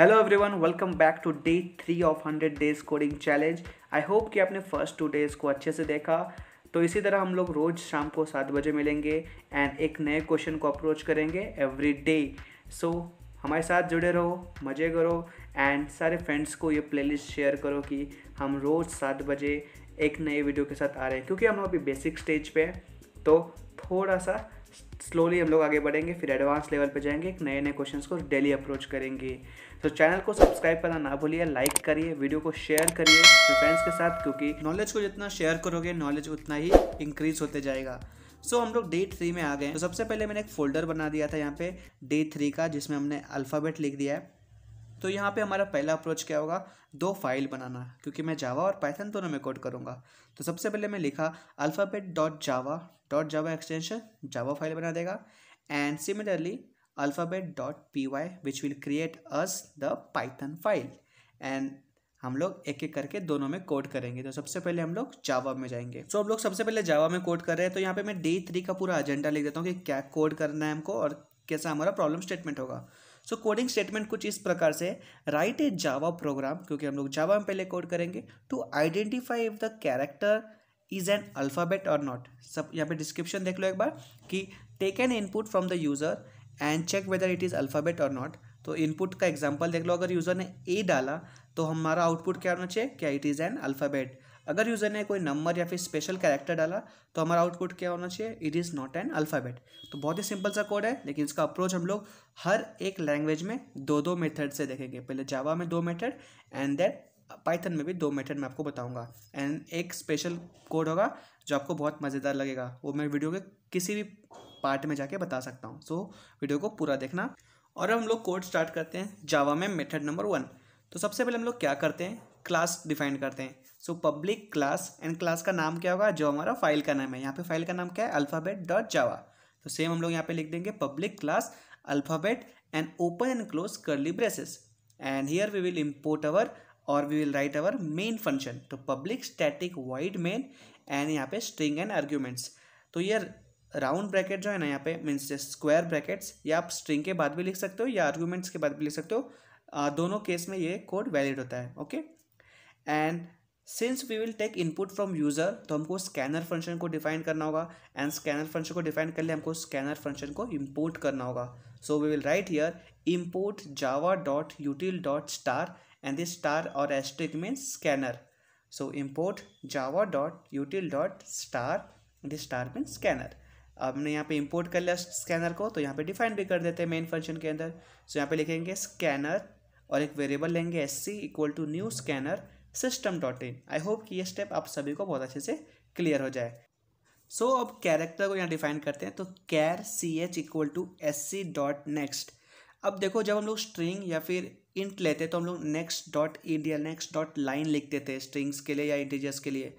hello everyone welcome back to day three of hundred days coding challenge I hope कि आपने first two days को अच्छे से देखा तो इसी तरह हम लोग रोज़ शाम को सात बजे मिलेंगे एंड एक नए क्वेश्चन को अप्रोच करेंगे एवरी डे सो हमारे साथ जुड़े रहो मज़े करो एंड सारे फ्रेंड्स को ये प्लेलिस्ट शेयर करो कि हम रोज़ सात बजे एक नए वीडियो के साथ आ रहे हैं क्योंकि हम अभी बेसिक स्टेज पे हैं तो थोड़ा सा स्लोली हम लोग आगे बढ़ेंगे फिर एडवांस लेवल पे जाएंगे एक नए नए क्वेश्चंस को डेली अप्रोच करेंगे तो चैनल को सब्सक्राइब करना ना भूलिए लाइक करिए वीडियो को शेयर करिए फ्रेंड्स के साथ क्योंकि नॉलेज को जितना शेयर करोगे नॉलेज उतना ही इंक्रीज होते जाएगा सो so, हम लोग डे थ्री में आ गए तो सबसे पहले मैंने एक फोल्डर बना दिया था यहाँ पे डे थ्री का जिसमें हमने अल्फ़ाबेट लिख दिया है तो यहाँ पे हमारा पहला अप्रोच क्या होगा दो फाइल बनाना क्योंकि मैं जावा और पाइथन दोनों में कोड करूँगा तो सबसे पहले मैं लिखा alphabet dot Java dot Java extension Java file बना देगा and similarly alphabet dot P Y which will create us the Python file and हम लोग एक एक करके दोनों में कोड करेंगे तो सबसे पहले हम लोग जावा में जाएंगे सो so, हम लोग सबसे पहले जावा में कोड कर रहे हैं तो यहाँ पे मैं डे थ्री का पूरा एजेंडा लिख देता हूँ कि क्या कोड करना है हमको और कैसा हमारा प्रॉब्लम स्टेटमेंट होगा सो कोडिंग स्टेटमेंट कुछ इस प्रकार से राइट ए जावा प्रोग्राम क्योंकि हम लोग जावा में पहले कोड करेंगे to identify if the character is an alphabet और नॉट सब यहाँ पे डिस्क्रिप्शन देख लो एक बार कि take an input from the user and check whether it is alphabet और नॉट तो इनपुट का एग्जाम्पल देख लो अगर यूज़र ने ए डाला तो हमारा आउटपुट क्या होना चाहिए क्या इट इज़ एन अल्फ़ाबेट अगर यूज़र ने कोई नंबर या फिर स्पेशल कैरेक्टर डाला तो हमारा आउटपुट क्या होना चाहिए it is not an alphabet तो बहुत ही सिंपल सा कोड है लेकिन इसका अप्रोच हम लोग हर एक लैंग्वेज में दो दो मेथड से देखेंगे पहले जावा में दो मेथड एंड देन पाइथन में भी दो मेथड मैं आपको बताऊंगा एंड एक स्पेशल कोड होगा जो आपको बहुत मज़ेदार लगेगा वो मैं वीडियो के किसी भी पार्ट में जाके बता सकता हूँ सो so, वीडियो को पूरा देखना और अब हम लोग कोड स्टार्ट करते हैं जावा में मेथड नंबर वन तो सबसे पहले हम लोग क्या करते हैं क्लास डिफाइन करते हैं so public class and class का नाम क्या होगा जो हमारा फाइल का नाम है यहाँ पे फाइल का नाम क्या है अल्फ़ाबेट डॉट जावा तो सेम हम लोग यहाँ पे लिख देंगे public class alphabet and open and close curly braces and here we will import our और we will write our main function तो public static void main and यहाँ पे स्ट्रिंग एंड आर्ग्यूमेंट्स तो ये राउंड ब्रैकेट जो है ना यहाँ पे मीन्स स्क्वायर ब्रैकेट्स या आप स्ट्रिंग के बाद भी लिख सकते हो या आर्ग्यूमेंट्स के बाद भी लिख सकते हो आ, दोनों केस में ये कोड वैलिड होता है okay and since we will take input from user तो हमको स्कैनर फंक्शन को डिफाइन करना होगा एंड स्कैनर फंक्शन को डिफाइन कर ले हमको स्कैनर फंक्शन को इम्पोर्ट करना होगा so we will write here import Java dot util dot star and this star और asterisk means scanner so import Java dot util dot star this star means scanner आपने यहाँ पे import कर लिया scanner को तो यहाँ पे डिफाइन भी कर देते हैं मेन फंक्शन के अंदर सो यहाँ पे लिखेंगे स्कैनर और एक वेरिएबल लेंगे S C equal to new scanner system dot in I hope कि ये स्टेप आप सभी को बहुत अच्छे से क्लियर हो जाए सो so, अब कैरेक्टर को यहाँ डिफाइन करते हैं तो char C H equal to S C dot next अब देखो जब हम लोग स्ट्रिंग या फिर इंट लेते हैं तो हम लोग नेक्स्ट डॉट इंडिया या नेक्स्ट डॉट लाइन लिख देते हैं स्ट्रिंग्स के लिए या इंटीजर्स के लिए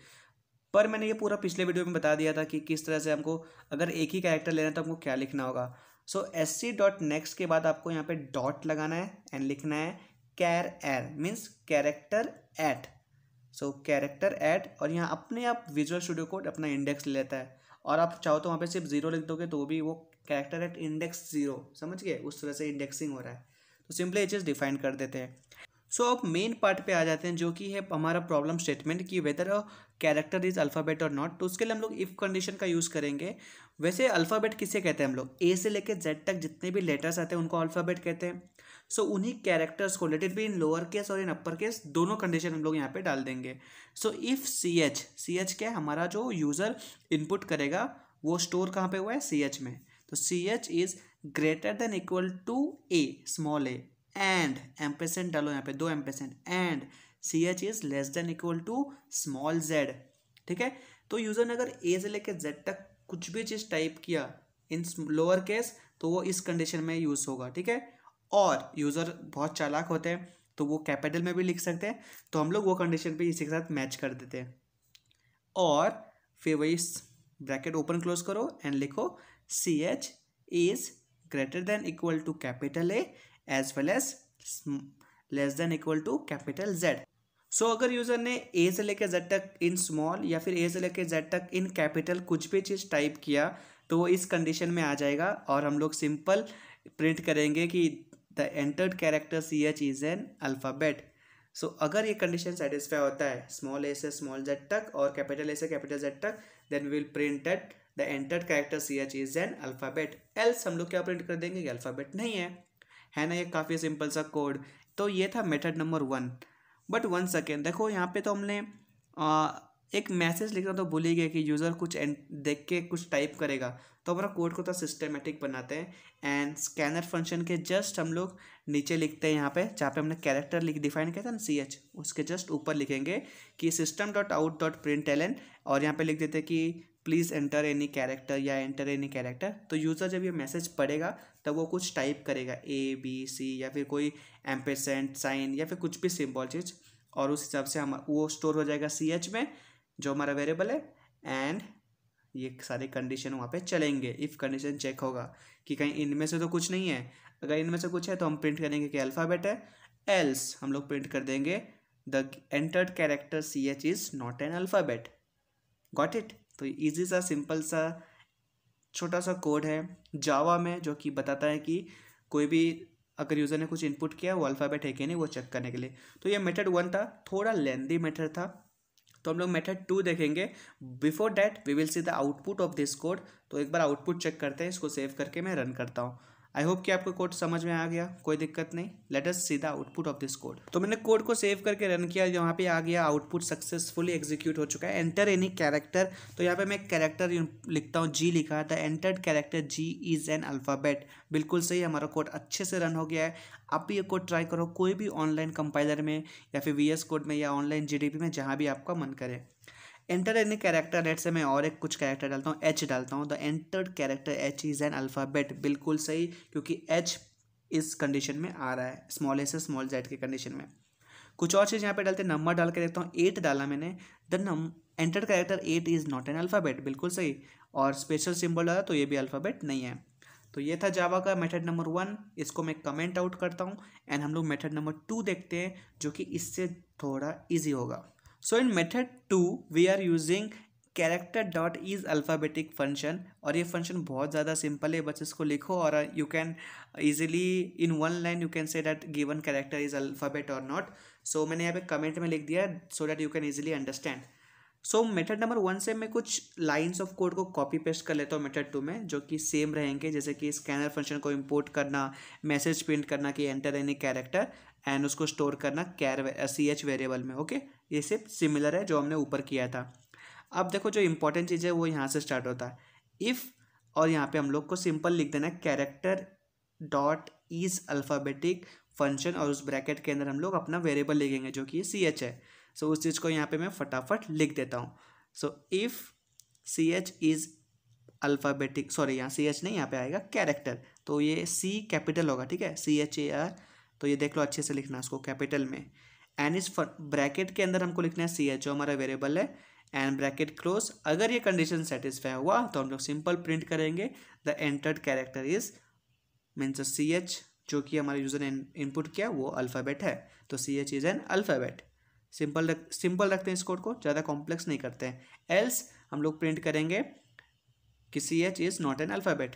पर मैंने ये पूरा पिछले वीडियो में बता दिया था कि किस तरह से हमको अगर एक ही कैरेक्टर लेना है तो हमको क्या लिखना होगा so S C dot next के बाद आपको यहाँ पे डॉट लगाना है एंड लिखना है char at means character at so character at और यहाँ अपने आप विजुअल स्टूडियो कोड अपना इंडेक्स ले लेता है और आप चाहो तो वहाँ पे सिर्फ जीरो लिख दोगे तो भी वो कैरेक्टर एट इंडेक्स जीरो समझ गए उस तरह से इंडेक्सिंग हो रहा है तो सिंपली ये चीज़ डिफाइन कर देते हैं सो so, अब मेन पार्ट पे आ जाते हैं जो कि है हमारा प्रॉब्लम स्टेटमेंट कि whether a character is alphabet और नॉट तो उसके लिए हम लोग इफ़ कंडीशन का यूज़ करेंगे वैसे अल्फ़ाबेट किसे कहते हैं हम लोग ए से लेकर जेड तक जितने भी लेटर्स आते हैं उनको अल्फ़ाबेट कहते हैं सो so, उन्हीं कैरेक्टर्स को लेटेड भी इन लोअर केस और इन अपर केस दोनों कंडीशन हम लोग यहाँ पे डाल देंगे so if C H C H क्या हमारा जो यूज़र इनपुट करेगा वो स्टोर कहाँ पे हुआ है सी एच में तो C H is greater than equal to A small A and ampersand डालो यहाँ पे दो ampersand and C H is less than equal to small Z ठीक है तो यूजर ने अगर ए से लेकर जेड तक कुछ भी चीज़ टाइप किया इन लोअर केस तो वो इस कंडीशन में यूज़ होगा ठीक है और यूज़र बहुत चालाक होते हैं तो वो कैपिटल में भी लिख सकते हैं तो हम लोग वो कंडीशन पे इसी के साथ मैच कर देते हैं और फिर वही ब्रैकेट ओपन क्लोज करो एंड लिखो C H is greater than equal to capital A as well as less than equal to capital Z so so, अगर यूज़र ने ए से लेकर जेड तक इन स्मॉल या फिर ए से लेकर जेड तक इन कैपिटल कुछ भी चीज़ टाइप किया तो वो इस कंडीशन में आ जाएगा और हम लोग सिंपल प्रिंट करेंगे कि the entered character C H is an alphabet so अगर ये कंडीशन सेटिस्फाई होता है स्मॉल ए से स्मॉल जेड तक और कैपिटल ए से कैपिटल जेड तक then we will print at the entered character C H is an alphabet else हम लोग क्या प्रिंट कर देंगे कि अल्फ़ाबेट नहीं है है ना ये काफ़ी सिंपल सा कोड तो ये था method number one but one second देखो यहाँ पे तो हमने आ, एक मैसेज लिखना तो भूल ही गया कि यूज़र कुछ देख के कुछ टाइप करेगा तो हमारा कोड को तो सिस्टमेटिक बनाते हैं एंड स्कैनर फंक्शन के जस्ट हम लोग नीचे लिखते हैं यहाँ पे जहाँ पे हमने कैरेक्टर लिख डिफाइन किया था ना सी एच उसके जस्ट ऊपर लिखेंगे कि system dot out dot print l n और यहाँ पे लिख देते हैं कि प्लीज़ एंटर एनी कैरेक्टर या एंटर एनी कैरेक्टर तो यूज़र जब ये मैसेज पढ़ेगा तब वो कुछ टाइप करेगा ए बी सी या फिर कोई एम्पेसेंट साइन या फिर कुछ भी सिंबल चीज़ और उस हिसाब से हम वो स्टोर हो जाएगा सी एच में जो हमारा वेरिएबल है एंड ये सारे कंडीशन वहाँ पे चलेंगे इफ़ कंडीशन चेक होगा कि कहीं इनमें से तो कुछ नहीं है अगर इनमें से कुछ है तो हम प्रिंट करेंगे कि अल्फ़ाबेट है एल्स हम लोग प्रिंट कर देंगे the entered character C H is not an alphabet got it तो ईजी सा सिंपल सा छोटा सा कोड है जावा में जो कि बताता है कि कोई भी अगर यूज़र ने कुछ इनपुट किया वो अल्फ़ाबेट है कि नहीं वो चेक करने के लिए तो ये मेथड वन था थोड़ा लेंदी मेथड था तो हम लोग मेथड टू देखेंगे before that we will see the output of this code तो एक बार आउटपुट चेक करते हैं इसको सेव करके मैं रन करता हूँ आई होप कि आपको कोड समझ में आ गया कोई दिक्कत नहीं सी सीधा आउटपुट ऑफ दिस कोड तो मैंने कोड को सेव करके रन किया यहाँ पे आ गया आउटपुट सक्सेसफुली एग्जीक्यूट हो चुका है एंटर एनी कैरेक्टर तो यहाँ पे मैं कैरेक्टर लिखता हूँ जी लिखा था enter character g is an alphabet बिल्कुल सही हमारा कोड अच्छे से रन हो गया है आप भी ये कोड ट्राई करो कोई भी ऑनलाइन कंपाइलर में या फिर वी कोड में या ऑनलाइन जी में जहाँ भी आपका मन करे एंटर एनी कैरेक्टर लेट से मैं और एक कुछ कैरेक्टर डालता हूँ एच डालता हूँ the enter character h is an alphabet बिल्कुल सही क्योंकि एच इस कंडीशन में आ रहा है स्मॉल ए से स्मॉल जेड के कंडीशन में कुछ और चीज़ यहाँ पे डालते हैं नंबर डाल के देखता हूँ एट डाला मैंने the num enter character eight is not an alphabet बिल्कुल सही और स्पेशल सिंबल डाला तो ये भी अल्फ़ाबेट नहीं है तो ये था जावा का मेथड नंबर वन इसको मैं कमेंट आउट करता हूँ एंड हम लोग मेथड नंबर टू देखते हैं जो कि इससे थोड़ा इजी होगा so in method two we are using character dot is alphabetic function और ये फंक्शन बहुत ज़्यादा सिंपल है बस इसको लिखो और you can easily in one line you can say that given character is alphabet और नॉट सो मैंने यहाँ पे कमेंट में लिख दिया so that you can easily understand so method number one से मैं कुछ लाइंस ऑफ कोड को कॉपी पेस्ट कर लेता हूँ मेथड टू में जो कि सेम रहेंगे जैसे कि स्कैनर फंक्शन को इंपोर्ट करना मैसेज प्रिंट करना कि एंटर एनी कैरेक्टर एंड उसको स्टोर करना कैर सी एच वेरिएबल में ओके ये सिर्फ सिमिलर है जो हमने ऊपर किया था अब देखो जो इंपॉर्टेंट चीज़ है वो यहाँ से स्टार्ट होता है इफ़ और यहाँ पे हम लोग को सिंपल लिख देना है character dot is alphabetic function और उस ब्रैकेट के अंदर हम लोग अपना वेरिएबल लिखेंगे जो कि सी एच है सो उस चीज़ को यहाँ पे मैं फटाफट लिख देता हूँ so if C H is alphabetic sorry यहाँ सी एच नहीं यहाँ पे आएगा कैरेक्टर तो ये सी कैपिटल होगा ठीक है सी एच ए आर तो ये देख लो अच्छे से लिखना उसको कैपिटल में एन इज ब्रैकेट के अंदर हमको लिखना है सी एच जो हमारा वेरिएबल है एंड ब्रैकेट क्लोज अगर ये कंडीशन सेटिस्फाई हुआ तो हम लोग सिंपल प्रिंट करेंगे the entered character is means c h जो कि हमारे यूज़र ने इनपुट किया वो अल्फ़ाबेट है तो C H is an alphabet simple रख सिंपल रखते हैं इस कोड को ज़्यादा कॉम्प्लेक्स नहीं करते हैं एल्स हम लोग प्रिंट करेंगे कि c H is not an alphabet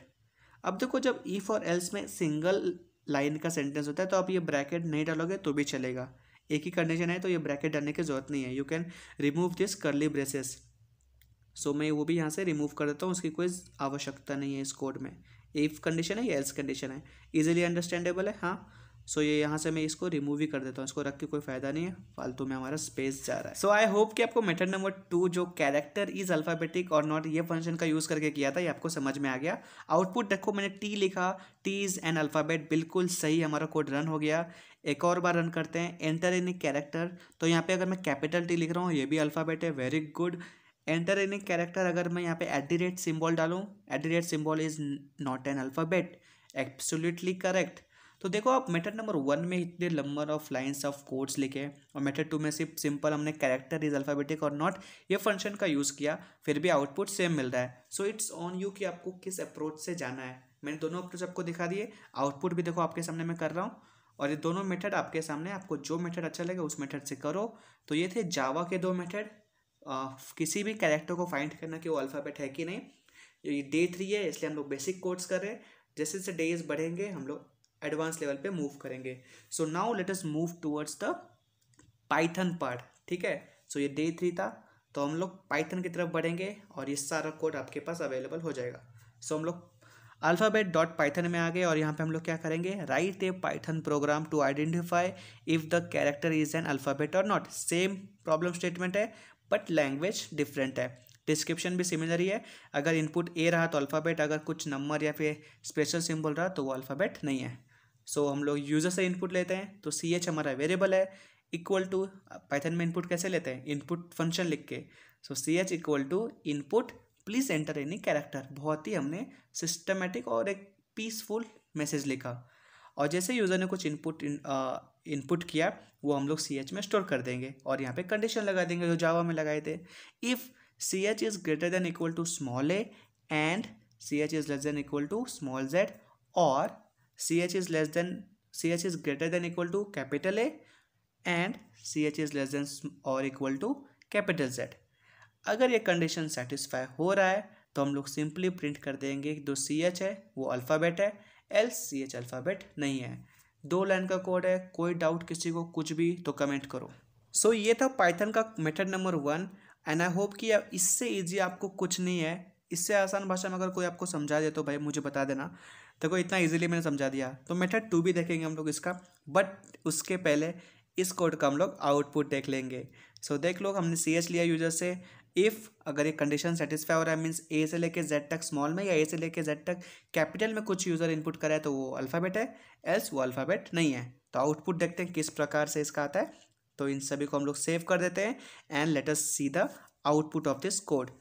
अब देखो जब ई फॉर एल्स में सिंगल लाइन का सेंटेंस होता है तो आप ये ब्रैकेट नहीं डालोगे तो भी चलेगा एक ही कंडीशन है तो ये ब्रैकेट डालने की ज़रूरत नहीं है you can remove this curly braces so मैं वो भी यहाँ से रिमूव कर देता हूँ उसकी कोई आवश्यकता नहीं है इस कोड में इफ़ कंडीशन है या एल्स कंडीशन है ईजिली अंडरस्टैंडेबल है हाँ सो so, ये यहाँ से मैं इसको रिमूव ही कर देता हूँ इसको रख के कोई फ़ायदा नहीं है फालतू में हमारा स्पेस जा रहा है सो आई होप कि आपको मेथड नंबर टू जो कैरेक्टर इज अल्फ़ाबेटिक और नॉट ये फंक्शन का यूज़ करके किया था ये आपको समझ में आ गया आउटपुट देखो मैंने टी लिखा टी इज़ एन अल्फ़ाबेट बिल्कुल सही हमारा कोड रन हो गया एक और बार रन करते हैं एंटर एनी कैरेक्टर तो यहाँ पे अगर मैं कैपिटल टी लिख रहा हूँ ये भी अल्फ़ाबेट है very good enter any character अगर मैं यहाँ पे एट दी रेट सिम्बॉल डालूँ at the rate symbol is not an alphabet absolutely correct तो देखो आप मेथड नंबर वन में इतने number of lines of codes लिखे और मेथड टू में सिर्फ सिंपल हमने कैरेक्टर इज अल्फ़ाबेटिक और नॉट ये फंक्शन का यूज़ किया फिर भी आउटपुट सेम मिल रहा है सो इट्स ऑन यू कि आपको किस अप्रोच से जाना है मैंने दोनों अप्रोच आपको दिखा दिए आउटपुट भी देखो आपके सामने मैं कर रहा हूँ और ये दोनों मेथड आपके सामने आपको जो मेथड अच्छा लगे उस मेथड से करो तो ये थे जावा के दो मेथड किसी भी कैरेक्टर को फाइंड करना कि वो अल्फ़ाबेट है कि नहीं ये डे थ्री है इसलिए हम लोग बेसिक कोड्स कर रहे हैं जैसे जैसे डेज बढ़ेंगे हम लोग एडवांस लेवल पे मूव करेंगे so now let us move towards the Python part ठीक है सो so, ये डे थ्री था तो हम लोग पाइथन की तरफ बढ़ेंगे और ये सारा कोड आपके पास अवेलेबल हो जाएगा सो so, हम लोग अल्फ़ाबेट डॉट पाइथन में आ गए और यहाँ पे हम लोग क्या करेंगे write a Python program to identify if the character is an alphabet और नॉट सेम प्रॉब्लम स्टेटमेंट है बट लैंग्वेज डिफरेंट है डिस्क्रिप्शन भी सिमिलर ही है अगर इनपुट ए रहा तो अल्फ़ाबेट अगर कुछ नंबर या फिर स्पेशल सिंबल रहा तो वो अल्फ़ाबेट नहीं है सो so, हम लोग यूज़र से इनपुट लेते हैं तो सी एच हमारा वेरिएबल है इक्वल टू पाइथन में इनपुट कैसे लेते हैं इनपुट फंक्शन लिख के so c H equal to input please enter any character बहुत ही हमने सिस्टमेटिक और एक पीसफुल मैसेज लिखा और जैसे यूज़र ने कुछ इनपुट इनपुट किया वो हम लोग सी एच में स्टोर कर देंगे और यहाँ पे कंडीशन लगा देंगे जो जावा में लगाए थे if C H is greater than equal to small A and C H is less than equal to small z और c H is less than c H is greater than equal to capital a and C H is less than और equal to capital z अगर ये condition satisfy हो रहा है तो हम लोग सिंपली प्रिंट कर देंगे जो सी एच है वो अल्फ़ाबेट है एल सी एच अल्फ़ाबेट नहीं है दो लाइन का कोड है कोई डाउट किसी को कुछ भी तो कमेंट करो सो so, ये था पाइथन का method number one and I hope कि इससे ईजी आपको कुछ नहीं है इससे आसान भाषा में अगर कोई आपको समझा दे तो भाई मुझे बता देना देखो इतना इजीली मैंने समझा दिया तो मेथड टू भी देखेंगे हम लोग इसका बट उसके पहले इस कोड का हम लोग आउटपुट देख लेंगे सो so, देख लो हमने सी एच लिया यूजर से इफ़ अगर ये कंडीशन सेटिस्फाई हो रहा है मीन्स ए से लेके जेड तक स्मॉल में या ए से लेके जेड तक कैपिटल में कुछ यूज़र इनपुट करा है तो वो अल्फ़ाबेट है एल्स वो अल्फ़ाबेट नहीं है तो आउटपुट देखते हैं किस प्रकार से इसका आता है तो इन सभी को हम लोग सेव कर देते हैं and let us see the output of this code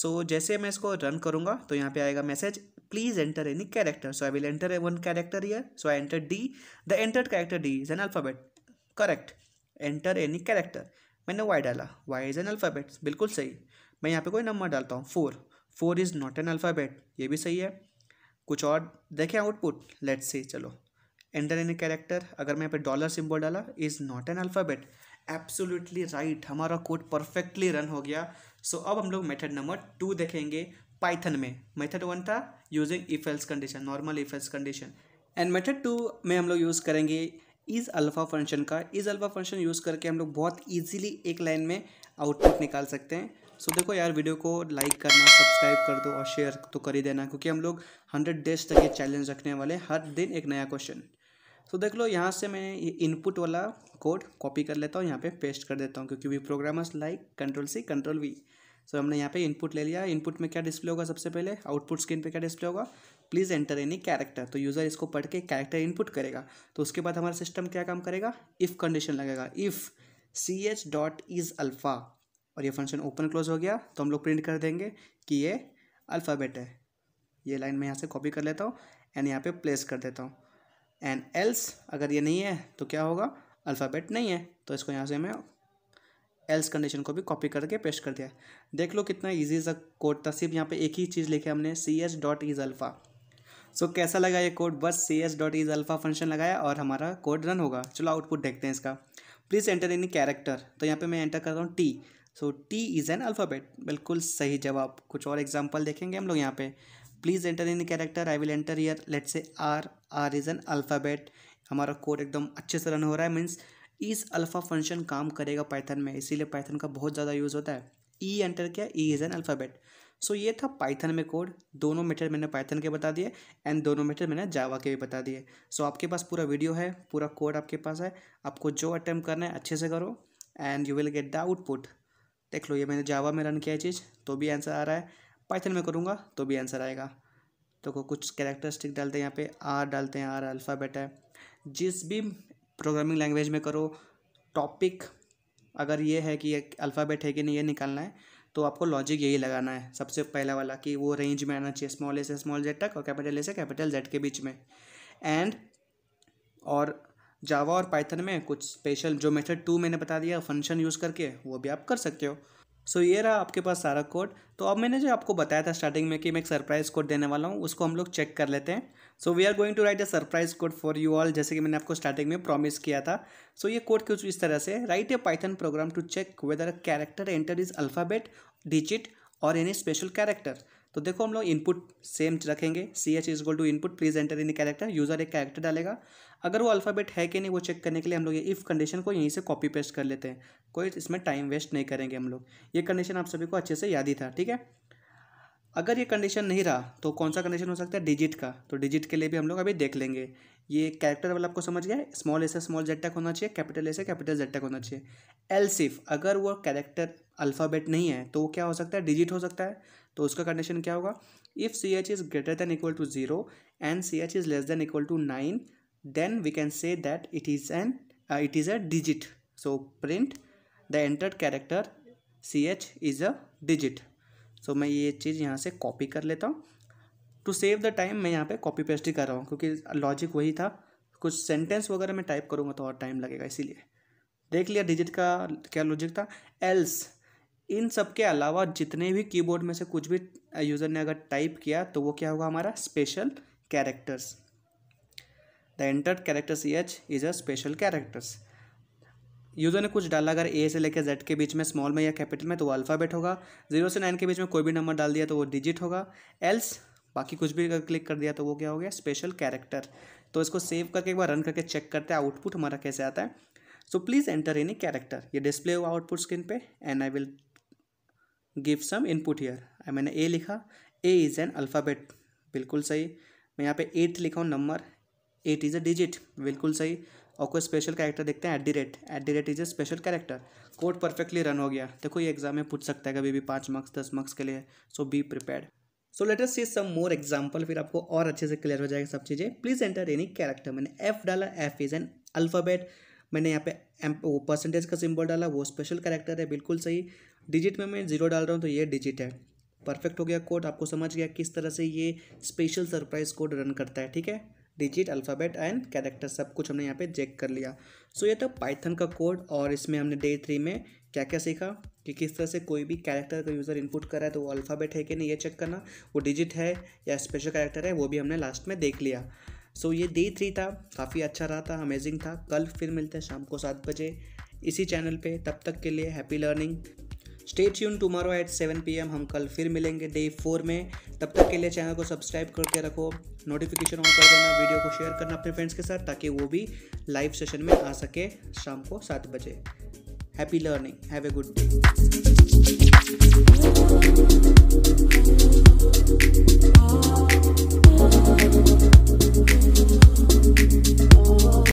so जैसे मैं इसको रन करूँगा तो यहाँ पे आएगा message please enter any character so i will enter one character here so i entered d the entered character d is an alphabet correct enter any character मैंने y डाला y इज़ एन अल्फ़ाबेट बिल्कुल सही मैं यहाँ पे कोई number डालता हूँ four four is not an alphabet ये भी सही है कुछ और देखें आउटपुट लेट्स से चलो एंटर एनी कैरेक्टर अगर मैं यहाँ पे डॉलर सिंबल डाला is not an alphabet absolutely right हमारा कोड परफेक्टली रन हो गया सो so, अब हम लोग मेथड नंबर टू देखेंगे पाइथन में मेथड वन था using if else condition normal if else condition and method two में हम लोग यूज़ करेंगे इज़ अल्फ़ा फंक्शन का इज़ अल्फ़ा फंक्शन यूज़ करके हम लोग बहुत ईजिली एक लाइन में आउटपुट निकाल सकते हैं सो so, देखो यार वीडियो को लाइक करना सब्सक्राइब कर दो और शेयर तो कर ही देना क्योंकि हम लोग हंड्रेड डेज तक ये चैलेंज रखने वाले हर दिन एक नया क्वेश्चन तो so, देख लो यहाँ से मैं ये इनपुट वाला कोड कॉपी कर लेता हूँ यहाँ पे पेस्ट कर देता हूँ क्योंकि we programmers like control c control v so so, हमने यहाँ पे इनपुट ले लिया इनपुट में क्या डिस्प्ले होगा सबसे पहले आउटपुट स्क्रीन पे क्या डिस्प्ले होगा प्लीज़ एंटर एनी कैरेक्टर तो यूज़र इसको पढ़ के कैरेक्टर इनपुट करेगा तो उसके बाद हमारा सिस्टम क्या काम करेगा इफ़ कंडीशन लगेगा if C h dot is alpha और ये फंक्शन ओपन क्लोज हो गया तो हम लोग प्रिंट कर देंगे कि ये अल्फ़ाबेट है ये लाइन मैं यहाँ से कॉपी कर लेता हूँ एंड यहाँ पर प्लेस कर देता हूँ एंड एल्स अगर ये नहीं है तो क्या होगा अल्फ़ाबेट नहीं है तो इसको यहाँ से मैं एल्स कंडीशन को भी कॉपी करके पेस्ट कर दिया देख लो कितना ईजी सा कोड था सिर्फ यहाँ पे एक ही चीज़ लिखे हमने c h dot is alpha so कैसा लगा ये कोड बस c h dot is alpha function लगाया और हमारा कोड रन होगा चलो आउटपुट देखते हैं इसका प्लीज़ एंटर इन कैरेक्टर तो यहाँ पे मैं एंटर कर रहा हूँ t so t is an alphabet बिल्कुल सही जवाब कुछ और एग्जाम्पल देखेंगे हम लोग यहाँ पे please enter in character I will enter here let say r r is an alphabet हमारा कोड एकदम अच्छे से रन हो रहा है मीन्स इस अल्फ़ा फंक्शन काम करेगा पाइथन में इसीलिए पाइथन का बहुत ज़्यादा यूज़ होता है ई e एंटर किया e is an alphabet so ये था पाइथन में कोड दोनों मेथड मैंने पाइथन के बता दिए एंड दोनों मेथड मैंने जावा के भी बता दिए सो so, आपके पास पूरा वीडियो है पूरा कोड आपके पास है आपको जो अटैम्प करना है अच्छे से करो and you will get the output देख लो ये मैंने जावा में रन किया चीज़ तो भी आंसर आ रहा है पाइथन में करूँगा तो भी आंसर आएगा तो कुछ कैरेक्टरिस्टिक डालते हैं यहाँ पे आर डालते हैं आर अल्फ़ाबेट है जिस भी प्रोग्रामिंग लैंग्वेज में करो टॉपिक अगर ये है कि अल्फ़ाबेट है कि नहीं ये निकालना है तो आपको लॉजिक यही लगाना है सबसे पहला वाला कि वो रेंज में आना चाहिए स्मॉल ए से स्मॉल जेड तक और कैपिटल ए से कैपिटल जेड के बीच में एंड और जावा और पाइथन में कुछ स्पेशल जो मेथड टू मैंने बता दिया फंक्शन यूज़ करके वो भी आप कर सकते हो सो ये रहा आपके पास सारा कोड तो अब मैंने जो आपको बताया था स्टार्टिंग में कि मैं एक सरप्राइज़ कोड देने वाला हूँ उसको हम लोग चेक कर लेते हैं so we are going to write a surprise code for you all जैसे कि मैंने आपको स्टार्टिंग में प्रॉमिस किया था सो so, ये कोड कुछ इस तरह से write a Python program to check whether a character enter is alphabet digit और एनी स्पेशल कैरेक्टर तो देखो हम लोग इनपुट सेम रखेंगे c H is equal to input please enter in character user एक कैरेक्टर डालेगा अगर वो अल्फ़ाबेट है कि नहीं वो चेक करने के लिए हम लोग ये इफ़ कंडीशन को यहीं से कॉपी पेस्ट कर लेते हैं कोई इसमें टाइम वेस्ट नहीं करेंगे हम लोग ये कंडीशन आप सभी को अच्छे से याद ही था ठीक है अगर ये कंडीशन नहीं रहा तो कौन सा कंडीशन हो सकता है डिजिट का तो डिजिट के लिए भी हम लोग अभी देख लेंगे ये कैरेक्टर वाला आपको समझ गया स्मॉल ए से स्मॉल जेड टेक होना चाहिए कैपिटल ए से कैपिटल जेड टेक होना चाहिए एल सिफ अगर वो कैरेक्टर अल्फ़ाबेट नहीं है तो वो क्या हो सकता है डिजिट हो सकता है तो उसका कंडीशन क्या होगा if C H is greater than equal to zero and C H is less than equal to nine then we can say that it is an it is a digit so print the entered character C H is a digit so मैं ये चीज़ यहाँ से copy कर लेता हूँ to save the time मैं यहाँ पे कॉपी पेस्ट ही कर रहा हूँ क्योंकि लॉजिक वही था कुछ सेंटेंस वगैरह मैं टाइप करूँगा तो और टाइम लगेगा इसीलिए देख लिया डिजिट का क्या लॉजिक था एल्स इन सब के अलावा जितने भी कीबोर्ड में से कुछ भी यूज़र ने अगर टाइप किया तो वो क्या होगा हमारा special characters the entered characters e h is a special characters user ने कुछ डाला अगर ए से लेकर जेड के बीच में स्मॉल में या कैपिटल में तो वो अल्फ़ाबेट होगा जीरो से नाइन के बीच में कोई भी नंबर डाल दिया तो वो डिजिट होगा एल्स बाकी कुछ भी अगर क्लिक कर दिया तो वो क्या हो गया स्पेशल कैरेक्टर तो इसको सेव करके एक बार रन करके चेक करते हैं आउटपुट हमारा कैसे आता है so please enter any character ये डिस्प्ले हुआ आउटपुट स्क्रीन पे and I will give some input here मैंने ए लिखा ए इज़ एन अल्फ़ाबेट बिल्कुल सही मैं यहाँ पे एट लिखा हूँ number eight is a digit बिल्कुल सही और कोई स्पेशल कैरेक्टर देखते हैं at the rate at the rate is a special character code perfectly run हो गया देखो ये एग्जाम में पूछ सकता है कभी भी पाँच मार्क्स दस मार्क्स के लिए so be prepare so later see some more example फिर आपको और अच्छे से क्लियर हो जाएगा सब चीज़ें प्लीज़ एंटर एनी कैरेक्टर मैंने एफ डाला एफ इज़ एन अल्फ़ाबेट मैंने यहाँ पे एम वो परसेंटेज का सिंबल डाला वो स्पेशल कैरेक्टर है बिल्कुल सही डिजिट में मैं जीरो डाल रहा हूँ तो ये डिजिट है परफेक्ट हो गया कोड आपको समझ गया किस तरह से ये स्पेशल सरप्राइज कोड रन करता है ठीक है डिजिट अल्फ़ाबेट एंड कैरेक्टर सब कुछ हमने यहाँ पे चेक कर लिया सो so, ये था पाइथन का कोड और इसमें हमने डे थ्री में क्या क्या सीखा कि किस तरह से कोई भी कैरेक्टर का यूज़र इनपुट कर रहा है तो वो अल्फ़ाबेट है कि नहीं ये चेक करना वो डिजिट है या स्पेशल कैरेक्टर है वो भी हमने लास्ट में देख लिया सो so, ये डे थ्री था काफ़ी अच्छा रहा था अमेजिंग था कल फिर मिलते हैं शाम को सात बजे इसी चैनल पर तब तक के लिए happy learning stay tune tomorrow at 7 p हम कल फिर मिलेंगे डे फोर में तब तक के लिए चैनल को सब्सक्राइब करके रखो नोटिफिकेशन ऑन कर देना वीडियो को शेयर करना अपने फ्रेंड्स के साथ ताकि वो भी लाइव सेशन में आ सके शाम को सात बजे happy learning have a good day